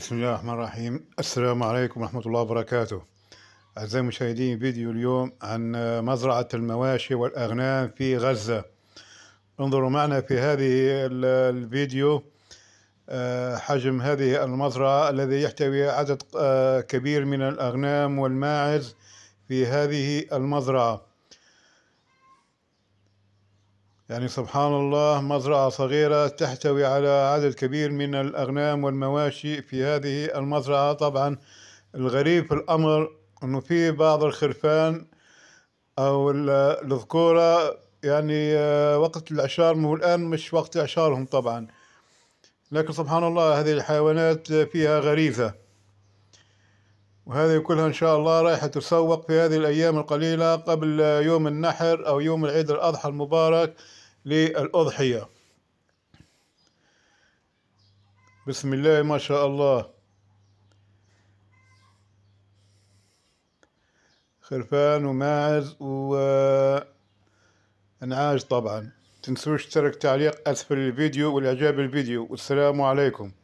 بسم الله الرحمن الرحيم السلام عليكم ورحمة الله وبركاته أعزائي المشاهدين فيديو اليوم عن مزرعة المواشي والأغنام في غزة انظروا معنا في هذه الفيديو آه، حجم هذه المزرعة الذي يحتوي عدد آه، كبير من الأغنام والماعز في هذه المزرعة يعني سبحان الله مزرعة صغيرة تحتوي على عدد كبير من الأغنام والمواشي في هذه المزرعة طبعا الغريب في الأمر أنه في بعض الخرفان أو الذكورة يعني آه، وقت الإعشار مو الآن مش وقت إعشارهم طبعا لكن سبحان الله هذه الحيوانات فيها غريزة وهذه كلها إن شاء الله رايحة تسوق في هذه الأيام القليلة قبل يوم النحر أو يوم العيد الأضحى المبارك للأضحية بسم الله ما شاء الله خرفان وماعز وانعاج طبعا تنسوش تشترك تعليق أسفل الفيديو والإعجاب الفيديو والسلام عليكم